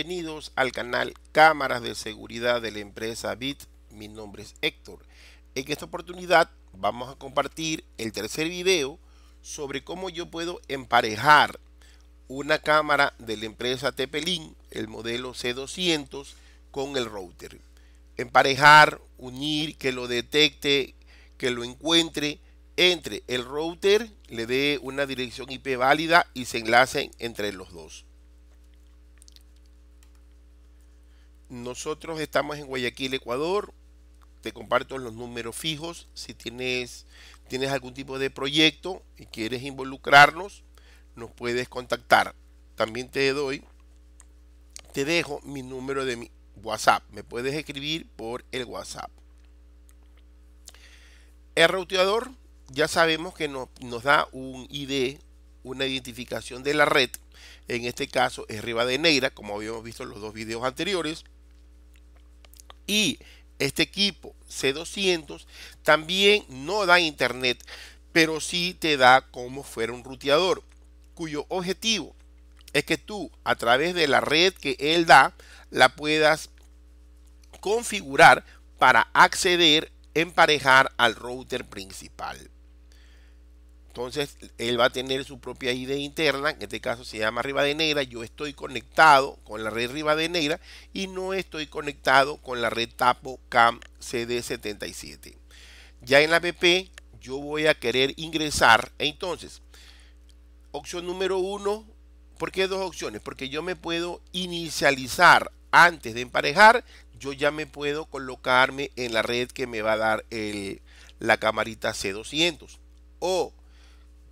Bienvenidos al canal Cámaras de Seguridad de la empresa BIT. Mi nombre es Héctor. En esta oportunidad vamos a compartir el tercer video sobre cómo yo puedo emparejar una cámara de la empresa tp el modelo C200, con el router. Emparejar, unir, que lo detecte, que lo encuentre entre el router, le dé una dirección IP válida y se enlacen entre los dos. nosotros estamos en Guayaquil, Ecuador. Te comparto los números fijos. Si tienes, tienes algún tipo de proyecto y quieres involucrarnos, nos puedes contactar. También te doy, te dejo mi número de WhatsApp. Me puedes escribir por el WhatsApp. El routeador ya sabemos que nos, nos da un ID, una identificación de la red. En este caso es negra como habíamos visto en los dos videos anteriores. Y este equipo C200 también no da internet, pero sí te da como fuera un ruteador, cuyo objetivo es que tú a través de la red que él da la puedas configurar para acceder, emparejar al router principal. Entonces, él va a tener su propia ID interna, en este caso se llama Rivadeneira, yo estoy conectado con la red Rivadeneira y no estoy conectado con la red Tapo Cam CD77. Ya en la app, yo voy a querer ingresar, entonces, opción número uno, ¿por qué dos opciones? Porque yo me puedo inicializar antes de emparejar, yo ya me puedo colocarme en la red que me va a dar la camarita C200 o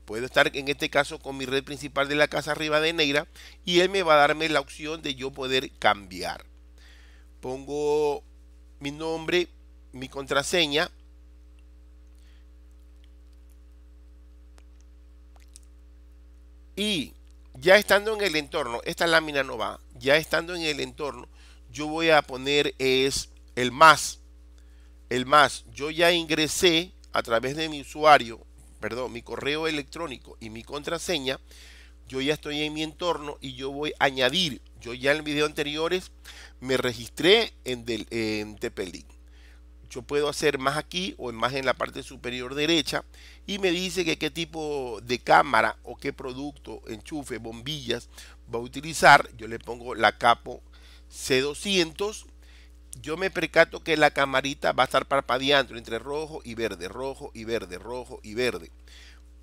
puedo estar en este caso con mi red principal de la casa arriba de Neira. y él me va a darme la opción de yo poder cambiar. Pongo mi nombre, mi contraseña. Y ya estando en el entorno, esta lámina no va, ya estando en el entorno, yo voy a poner es el más. El más, yo ya ingresé a través de mi usuario perdón, mi correo electrónico y mi contraseña, yo ya estoy en mi entorno y yo voy a añadir, yo ya en el video anteriores me registré en, del, Yo puedo hacer más aquí o más en la parte superior derecha y me dice que qué tipo de cámara o qué producto, enchufe, bombillas va a utilizar. Yo le pongo la capo C200 yo me percato que la camarita va a estar parpadeando entre rojo y verde, rojo y verde, rojo y verde.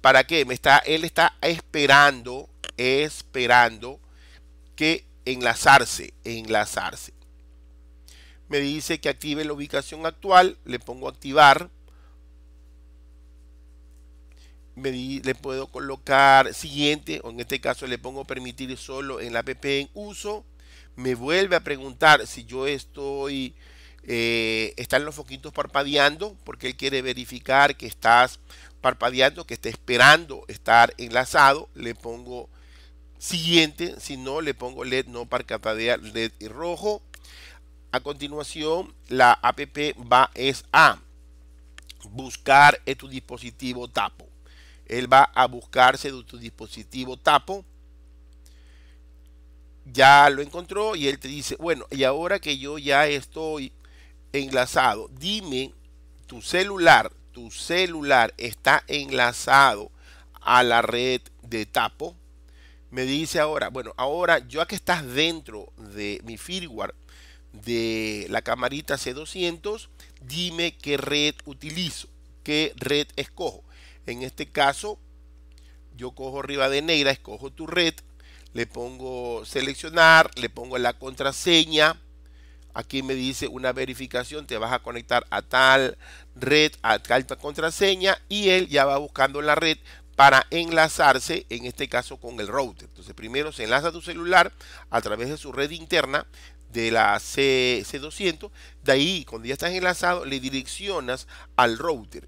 ¿Para qué? Me está, él está esperando, esperando que enlazarse, enlazarse. Me dice que active la ubicación actual, le pongo activar. le puedo colocar siguiente, o en este caso le pongo permitir solo en la app en uso me vuelve a preguntar si yo estoy, eh, están los foquitos parpadeando, porque él quiere verificar que estás parpadeando, que está esperando estar enlazado, le pongo siguiente, si no le pongo LED no parpadear, LED y rojo. A continuación, la app va es a buscar en tu dispositivo tapo. Él va a buscarse de tu dispositivo tapo ya lo encontró y él te dice, bueno, y ahora que yo ya estoy enlazado, dime tu celular, tu celular está enlazado a la red de Tapo. Me dice ahora, bueno, ahora yo que estás dentro de mi firmware de la camarita C200, dime qué red utilizo, qué red escojo. En este caso, yo cojo arriba de Negra, escojo tu red le pongo seleccionar, le pongo la contraseña. Aquí me dice una verificación, te vas a conectar a tal red, a tal contraseña y él ya va buscando la red para enlazarse, en este caso con el router. Entonces primero se enlaza tu celular a través de su red interna de la C, 200 De ahí, cuando ya estás enlazado, le direccionas al router.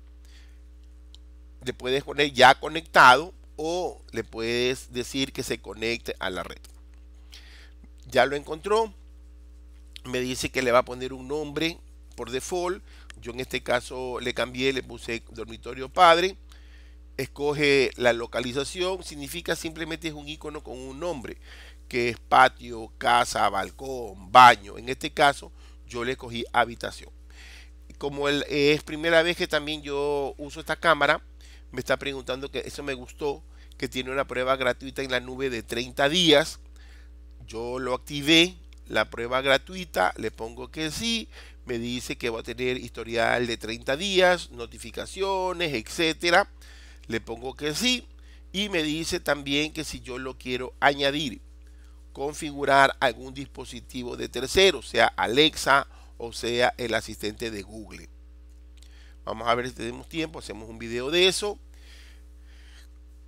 Después puedes poner ya conectado, o le puedes decir que se conecte a la red. Ya lo encontró. Me dice que le va a poner un nombre por default. Yo en este caso le cambié, le puse dormitorio padre. Escoge la localización. Significa simplemente es un icono con un nombre. Que es patio, casa, balcón, baño. En este caso yo le escogí habitación. Como es primera vez que también yo uso esta cámara me está preguntando que eso me gustó, que tiene una prueba gratuita en la nube de 30 días. Yo lo activé, la prueba gratuita, le pongo que sí, me dice que va a tener historial de 30 días, notificaciones, etcétera. Le pongo que sí y me dice también que si yo lo quiero añadir, configurar algún dispositivo de tercero, sea Alexa o sea el asistente de Google. Vamos a ver si tenemos tiempo, hacemos un video de eso.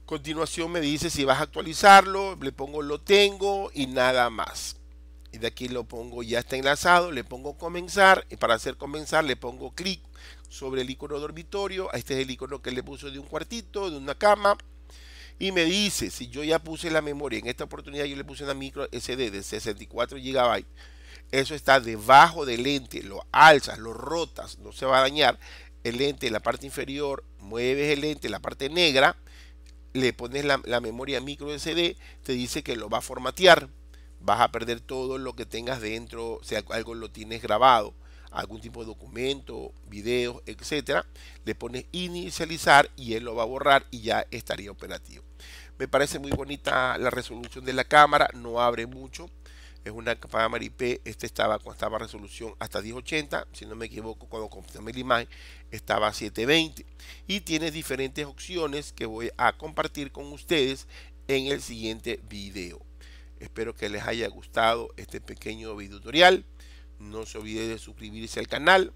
Continuación me dice si vas a actualizarlo, le pongo lo tengo y nada más. Y de aquí lo pongo ya está enlazado, le pongo comenzar y para hacer comenzar le pongo clic sobre el icono dormitorio. Este es el icono que le puso de un cuartito, de una cama. Y me dice si yo ya puse la memoria, en esta oportunidad yo le puse una micro SD de 64 GB. Eso está debajo del lente, lo alzas, lo rotas, no se va a dañar el lente la parte inferior, mueves el lente la parte negra le pones la, memoria micro SD, te dice que lo va a formatear. Vas a perder todo lo que tengas dentro, si algo lo tienes grabado, algún tipo de documento, videos, etcétera. Le pones inicializar y él lo va a borrar y ya estaría operativo. Me parece muy bonita la resolución de la cámara, no abre mucho es una cámara IP, este estaba con estaba resolución hasta 1080, si no me equivoco, cuando compré la imagen estaba a 720 y tiene diferentes opciones que voy a compartir con ustedes en el siguiente video. Espero que les haya gustado este pequeño video tutorial. No se olviden de suscribirse al canal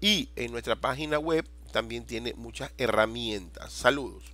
y en nuestra página web también tiene muchas herramientas. Saludos.